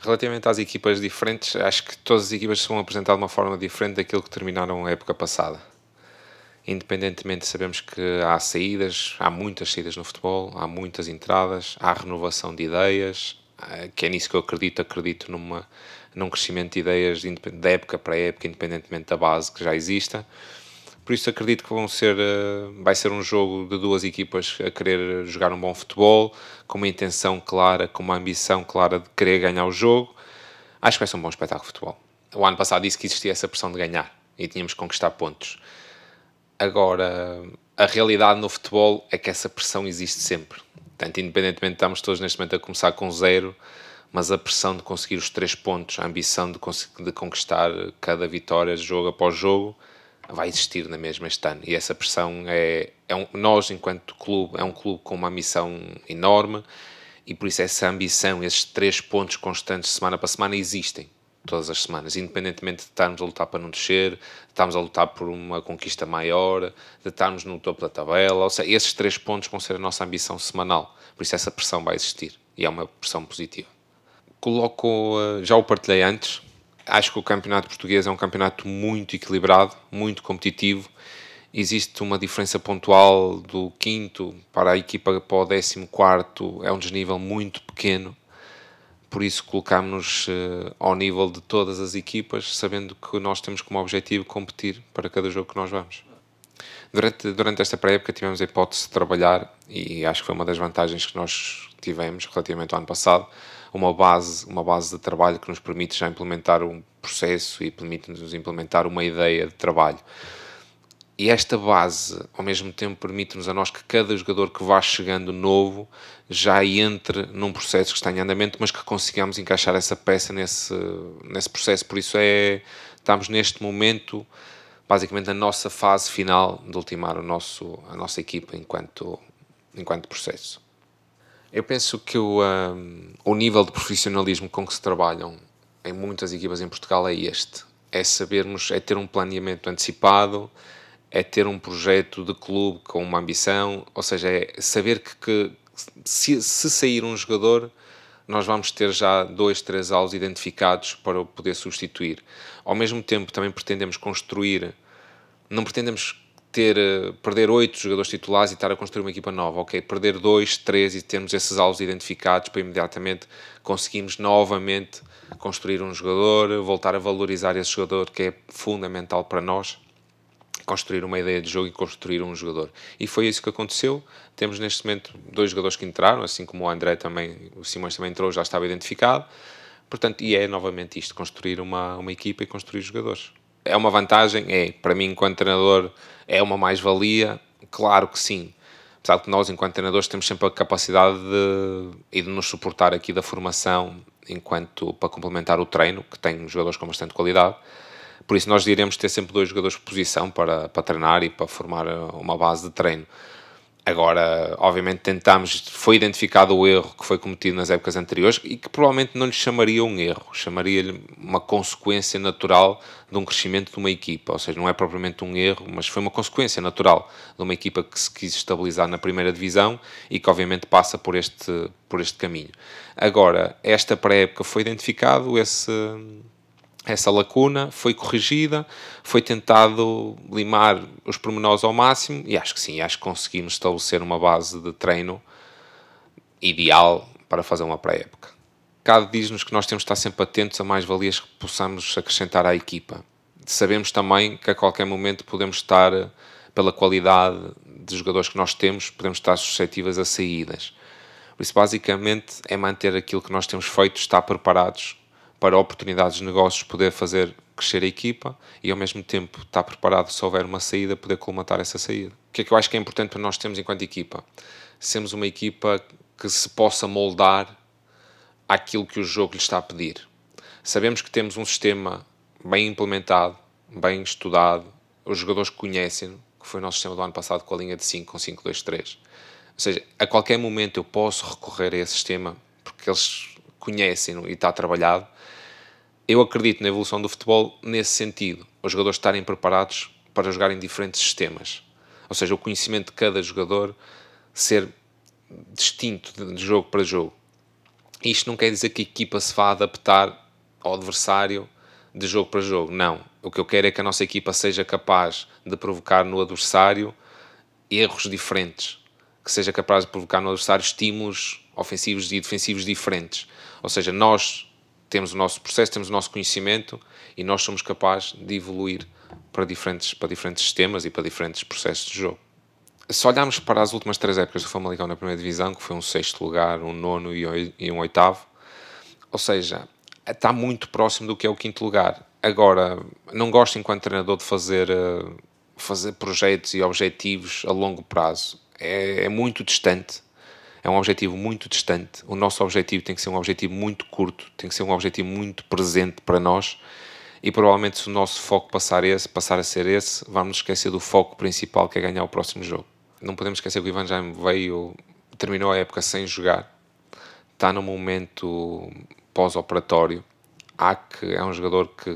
Relativamente às equipas diferentes, acho que todas as equipas se vão apresentar de uma forma diferente daquilo que terminaram a época passada. Independentemente, sabemos que há saídas, há muitas saídas no futebol, há muitas entradas, há renovação de ideias, eh, que é nisso que eu acredito, acredito numa, num crescimento de ideias de, de época para época, independentemente da base que já exista por isso acredito que vão ser, eh, vai ser um jogo de duas equipas a querer jogar um bom futebol, com uma intenção clara, com uma ambição clara de querer ganhar o jogo. Acho que vai ser um bom espetáculo de futebol. O ano passado disse que existia essa pressão de ganhar e tínhamos que conquistar pontos. Agora, a realidade no futebol é que essa pressão existe sempre. Portanto, independentemente de estarmos todos neste momento a começar com zero, mas a pressão de conseguir os três pontos, a ambição de, de conquistar cada vitória jogo após jogo, vai existir na mesma este ano. E essa pressão é. é um, nós, enquanto clube, é um clube com uma missão enorme e por isso essa ambição, esses três pontos constantes semana para semana existem todas as semanas, independentemente de estarmos a lutar para não descer, de estarmos a lutar por uma conquista maior, de estarmos no topo da tabela, ou seja, esses três pontos vão ser a nossa ambição semanal, por isso essa pressão vai existir e é uma pressão positiva. Coloco, eh, já o partilhei antes, acho que o campeonato português é um campeonato muito equilibrado, muito competitivo. Existe uma diferença pontual do quinto para a equipa para o décimo quarto, é um desnível muito pequeno. Por isso colocámos-nos eh, ao nível de todas as equipas, sabendo que nós temos como objetivo competir para cada jogo que nós vamos. Durante, durante esta pré-época tivemos a hipótese de trabalhar e acho que foi uma das vantagens que nós tivemos relativamente ao ano passado, uma base, uma base de trabalho que nos permite já implementar um processo e permite-nos implementar uma ideia de trabalho. E esta base, ao mesmo tempo, permite-nos a nós que cada jogador que vá chegando novo já entre num processo que está em andamento, mas que consigamos encaixar essa peça nesse, nesse processo. Por isso é, estamos neste momento, basicamente, na nossa fase final de ultimar o nosso, a nossa equipa enquanto, enquanto processo. Eu penso que o, um, o nível de profissionalismo com que se trabalham em muitas equipas em Portugal é este. É sabermos, é ter um planeamento antecipado, é ter um projeto de clube com uma ambição, ou seja, é saber que, que se, se, sair um jogador, nós vamos ter já dois, três alvos identificados para o poder substituir. Ao mesmo tempo, também pretendemos construir, não pretendemos ter, eh, perder oito jogadores titulares e estar a construir uma equipa nova, ok? Perder dois, três e termos esses alvos identificados para imediatamente conseguimos novamente construir um jogador, voltar a valorizar esse jogador que é fundamental para nós, construir uma ideia de jogo e construir um jogador. E foi isso que aconteceu. Temos neste momento dois jogadores que entraram, assim como o André também, o Simões também entrou, já estava identificado. Portanto, e é novamente isto, construir uma, uma equipa e construir jogadores é uma vantagem? É. Para mim, enquanto treinador, é uma mais-valia? Claro que sim. Apesar de que nós, enquanto treinadores, temos sempre a capacidade de, e de nos suportar aqui da formação enquanto para complementar o treino, que tem jogadores com bastante qualidade. Por isso, nós iremos ter sempre dois jogadores por posição para, para treinar e para formar eh, uma base de treino. Agora, obviamente, tentámos, foi identificado o erro que foi cometido nas épocas anteriores e que provavelmente não lhe chamaria um erro, chamaria-lhe uma consequência natural de um crescimento de uma equipa. Ou seja, não é propriamente um erro, mas foi uma consequência natural de uma equipa que se quis estabilizar na primeira divisão e que, obviamente, passa por este, por este caminho. Agora, esta pré-época foi identificado esse essa lacuna foi corrigida, foi tentado limar os pormenores ao máximo e acho que sim, acho que conseguimos estabelecer uma base de treino ideal para fazer uma pré-época. Cade diz-nos que nós temos de estar sempre atentos a mais-valias que possamos acrescentar à equipa. Sabemos também que a qualquer momento podemos estar, pela qualidade de jogadores que nós temos, podemos estar suscetíveis a saídas. Por isso, basicamente, é manter aquilo que nós temos feito, estar preparados para oportunidades de negócios poder fazer crescer a equipa e ao mesmo tempo estar preparado se houver uma saída, poder colmatar essa saída. O que é que eu acho que é importante para nós termos enquanto equipa? Sermos uma equipa que se possa moldar àquilo que o jogo lhe está a pedir. Sabemos que temos um sistema bem implementado, bem estudado, os jogadores conhecem, que foi o nosso sistema do ano passado com a linha de 5, com 5-2-3. Ou seja, a qualquer momento eu posso recorrer a esse sistema, porque eles conhecem e está trabalhado. Eu acredito na evolução do futebol nesse sentido, os jogadores estarem preparados para jogar em diferentes sistemas. Ou seja, o conhecimento de cada jogador ser distinto de jogo para jogo. Isto não quer dizer que a equipa se vá adaptar ao adversário de jogo para jogo. Não. O que eu quero é que a nossa equipa seja capaz de provocar no adversário erros diferentes, que seja capaz de provocar no adversário estímulos ofensivos e defensivos diferentes. Ou seja, nós temos o nosso processo, temos o nosso conhecimento e nós somos capazes de evoluir para diferentes, para diferentes sistemas e para diferentes processos de jogo. Se olharmos para as últimas três épocas do Famalicão na primeira divisão, que foi um sexto lugar, um nono e um oitavo, ou seja, está muito próximo do que é o quinto lugar. Agora, não gosto enquanto treinador de fazer, eh, fazer projetos e objetivos a longo prazo. É, é muito distante é um objetivo muito distante. O nosso objetivo tem que ser um objetivo muito curto, tem que ser um objetivo muito presente para nós. E provavelmente, se o nosso foco passar, esse, passar a ser esse, vamos esquecer do foco principal que é ganhar o próximo jogo. Não podemos esquecer que o Ivan Jaime veio, terminou a época sem jogar, está num momento pós-operatório. Há que é um jogador que,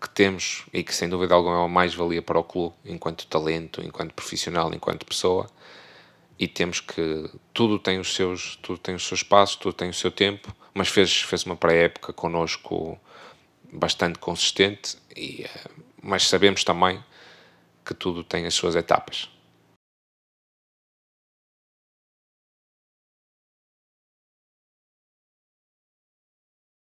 que temos e que, sem dúvida alguma, é uma mais-valia para o clube, enquanto talento, enquanto profissional, enquanto pessoa e temos que tudo tem os seus tudo tem os seus passos tudo tem o seu tempo mas fez fez uma pré-época connosco bastante consistente e eh, mas sabemos também que tudo tem as suas etapas